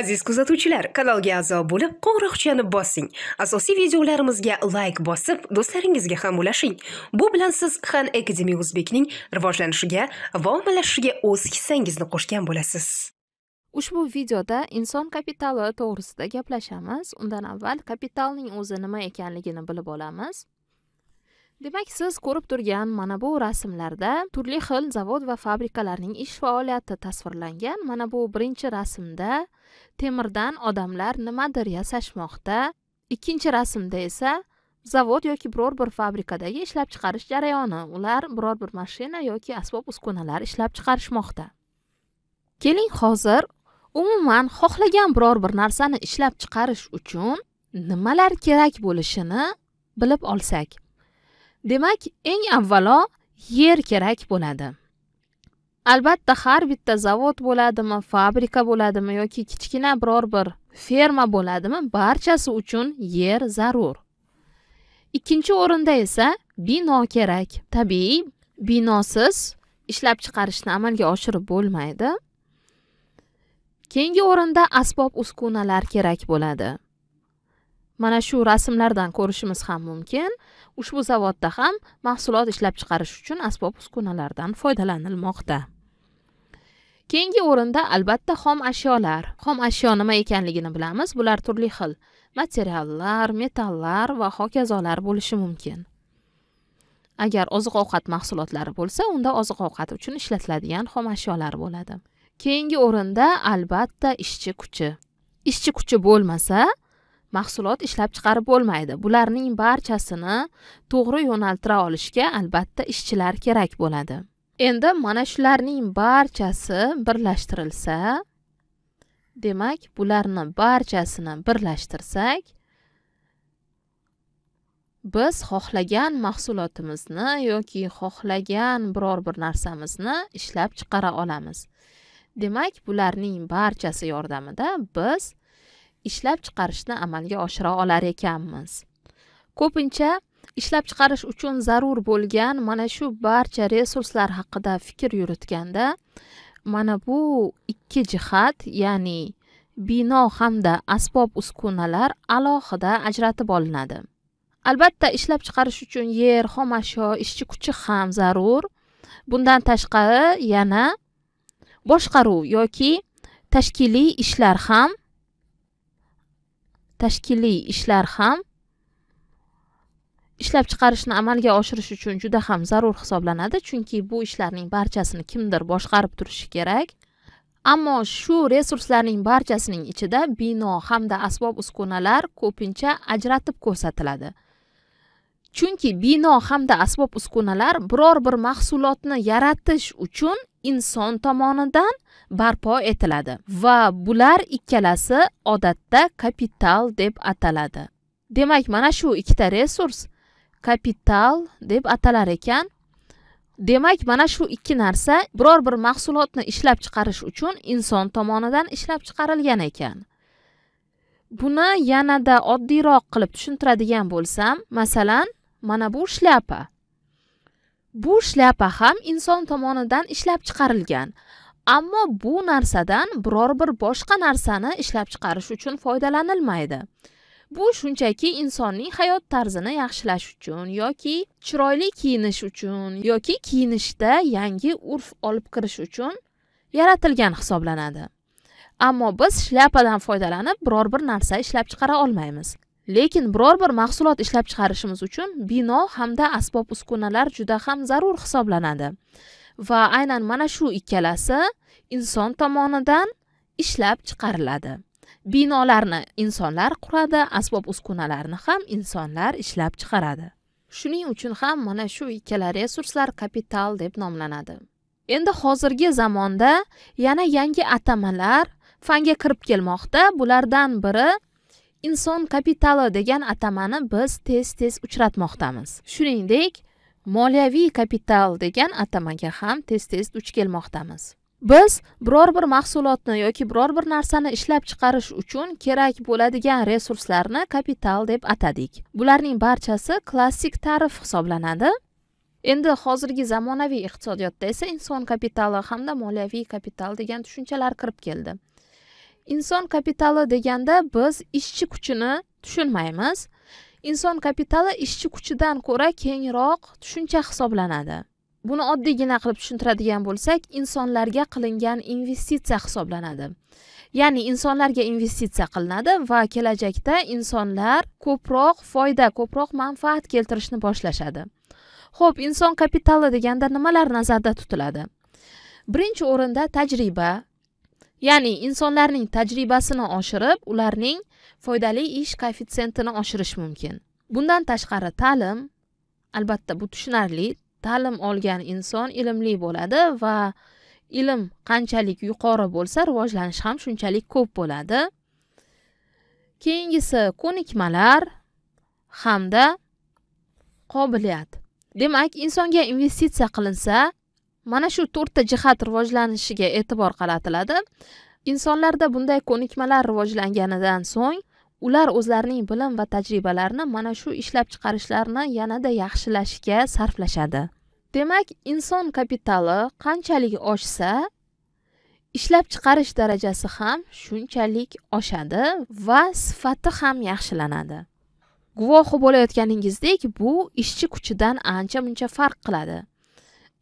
aziz kuzatuvchilar kanalga a'zo bo'lib qo'ng'iroqchani bossing asosiy videolarimizga layk bosib do'stlaringizga ham ulashing bu bilan siz han akademi o'zbekning rivojlanishiga va ommalashishiga o'z hissangizni qo'shgan bo'lasiz ushbu videoda inson kapitali to'g'risida gaplashamiz undan avval kapitalning o'zi nima ekanligini bilib olamiz demak siz ko'rib turgan mana bu rasmlarda turli xil zavod va fabrikalarning ish faoliyati tasvirlangan mana bu birinchi rasmda temirdan odamlar nimadir yasashmoqda ikkinchi rasmda esa zavod yoki biror bir fabrikadagi ishlab chiqarish jarayoni ular biror bir mashina yoki asbob uskunalar ishlab chiqarishmoqda keling hozir umuman xohlagan biror bir narsani ishlab chiqarish uchun nimalar kerak bo'lishini bilib olsak demak eng avvalo yer kerak bo'ladi albatta har bitta zavod bo'ladimi fabrika bo'ladimi yoki kichkina biror bir ferma bo'ladimi barchasi uchun yer zarur ikkinchi o'rinda esa bino kerak tabiiy binosiz ishlab chiqarishni amalga oshirib bo'lmaydi keyingi o'rinda asbob uskunalar kerak bo'ladi mana shu rasmlardan ko'rishimiz ham mumkin ushbu zavodda ham mahsulot ishlab chiqarish uchun asbob uskunalardan foydalanilmoqda keyingi o'rinda albatta xom ashyolar xom ashyo nima ekanligini bilamiz bular turli xil materiallar metallar va hokazolar bo'lishi mumkin agar oziq ovqat mahsulotlari bo'lsa unda oziq ovqat uchun ishlatiladigan xom ashyolar bo'ladi keyingi o'rinda albatta ishchi kuchi ishchi kuchi bo'lmasa mahsulot ishlab chiqarib bo'lmaydi bularning barchasini to'g'ri yo'naltira olishga albatta ishchilar kerak bo'ladi endi mana shularning barchasi birlashtirilsa demak bularni barchasini birlashtirsak biz xohlagan mahsulotimizni yoki xohlagan biror bir narsamizni ishlab chiqara olamiz demak bularning barchasi yordamida biz ishlab chiqarishni amalga oshira olar ekanmiz ko'pincha ishlab chiqarish uchun zarur bo'lgan mana shu barcha resurslar haqida fikr yuritganda mana bu ikki jihat ya'ni bino hamda asbob uskunalar alohida ajratib olinadi albatta ishlab chiqarish uchun yer xomashyo ishchi kuchi ham zarur bundan tashqari yana boshqaruv yoki tashkiliy ishlar ham tashkiliy ishlar ham ishlab chiqarishni amalga oshirish uchun juda ham zarur hisoblanadi chunki bu ishlarning barchasini kimdir boshqarib turishi kerak ammo shu resurslarning barchasining ichida bino hamda asbob uskunalar ko'pincha ajratib ko'rsatiladi chunki bino hamda asbob uskunalar biror bir mahsulotni yaratish uchun inson tomonidan barpo etiladi va bular ikkalasi odatda kapital deb ataladi demak mana shu ikkita resurs kapital deb atalar ekan demak mana shu ikki narsa biror bir mahsulotni ishlab chiqarish uchun inson tomonidan ishlab chiqarilgan ekan buni yanada oddiyroq qilib tushuntiradigan bo'lsam masalan mana bu shlyapa bu shlyapa ham inson tomonidan ishlab chiqarilgan ammo bu narsadan biror bir boshqa narsani ishlab chiqarish uchun foydalanilmaydi bu shunchaki insonning hayot tarzini yaxshilash uchun yoki chiroyli kiyinish uchun yoki kiyinishda yangi urf olib kirish uchun yaratilgan hisoblanadi ammo biz shlyapadan foydalanib biror bir narsa ishlab chiqara olmaymiz lekin biror bir mahsulot ishlab chiqarishimiz uchun bino hamda asbob uskunalar juda ham zarur hisoblanadi va aynan mana shu ikkalasi inson tomonidan ishlab chiqariladi binolarni insonlar quradi asbob uskunalarni ham insonlar ishlab chiqaradi shuning uchun ham mana shu ikkala resurslar kapital deb nomlanadi endi hozirgi zamonda yana yangi atamalar fanga kirib kelmoqda bulardan biri inson kapitali degan atamani biz tez tez uchratmoqdamiz shuningdek moliyaviy kapital degan atamaga ham tez tez duch kelmoqdamiz biz biror bir mahsulotni yoki biror bir narsani ishlab chiqarish uchun kerak bo'ladigan resurslarni kapital deb atadik bularning barchasi klassik tarif hisoblanadi endi hozirgi zamonaviy iqtisodiyotda esa inson kapitali hamda moliyaviy kapital degan tushunchalar kirib keldi inson kapitali deganda biz ishchi kuchini tushunmaymiz inson kapitali ishchi kuchidan ko'ra kengroq tushuncha hisoblanadi buni oddiygina qilib tushuntiradigan bo'lsak insonlarga qilingan investitsiya hisoblanadi ya'ni insonlarga investitsiya qilinadi va kelajakda insonlar ko'proq foyda ko'proq manfaat keltirishni boshlashadi ho'p inson kapitali deganda nimalar nazarda tutiladi birinchi o'rinda tajriba ya'ni insonlarning tajribasini oshirib ularning foydali ish koeffitsientini oshirish mumkin bundan tashqari ta'lim albatta bu tushunarli ta'lim olgan inson ilmli bo'ladi va ilm qanchalik yuqori bo'lsa rivojlanish ham shunchalik ko'p bo'ladi keyingisi ko'nikmalar hamda qobiliyat demak insonga investitsiya qilinsa mana shu to'rtta jihat rivojlanishiga e'tibor qaratiladi insonlarda bunday ko'nikmalar rivojlanganidan so'ng ular o'zlarining bilim va tajribalarini mana shu ishlab chiqarishlarni yanada yaxshilashga sarflashadi demak inson kapitali qanchalik oshsa ishlab chiqarish darajasi ham shunchalik oshadi va sifati ham yaxshilanadi guvohi bo'layotganingizdek bu ishchi kuchidan ancha muncha farq qiladi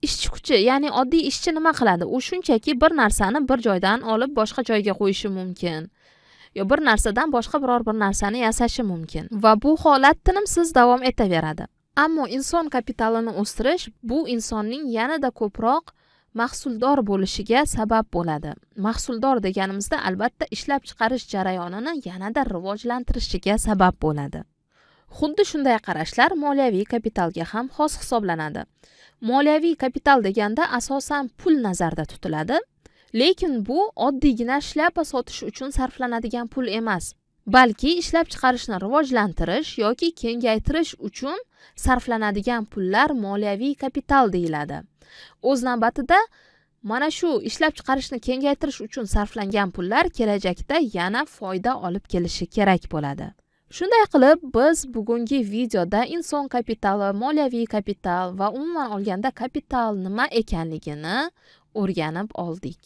ishchi kuchi ya'ni oddiy ishchi nima qiladi u shunchaki bir narsani bir joydan olib boshqa joyga qo'yishi mumkin yo bir narsadan boshqa biror bir narsani yasashi mumkin va bu holat tinimsiz davom etaveradi ammo inson kapitalini o'stirish bu insonning yanada ko'proq mahsuldor bo'lishiga sabab bo'ladi mahsuldor deganimizda albatta ishlab chiqarish jarayonini yanada rivojlantirishiga sabab bo'ladi xuddi shunday qarashlar moliyaviy kapitalga ham xos hisoblanadi moliyaviy kapital deganda asosan pul nazarda tutiladi lekin bu oddiygina shlyapa sotish uchun sarflanadigan pul emas balki ishlab chiqarishni rivojlantirish yoki kengaytirish uchun sarflanadigan pullar moliyaviy kapital deyiladi o'z navbatida mana shu ishlab chiqarishni kengaytirish uchun sarflangan pullar kelajakda yana foyda olib kelishi kerak bo'ladi shunday qilib biz bugungi videoda inson kapitali moliyaviy kapital va umuman olganda kapital nima ekanligini o'rganib oldik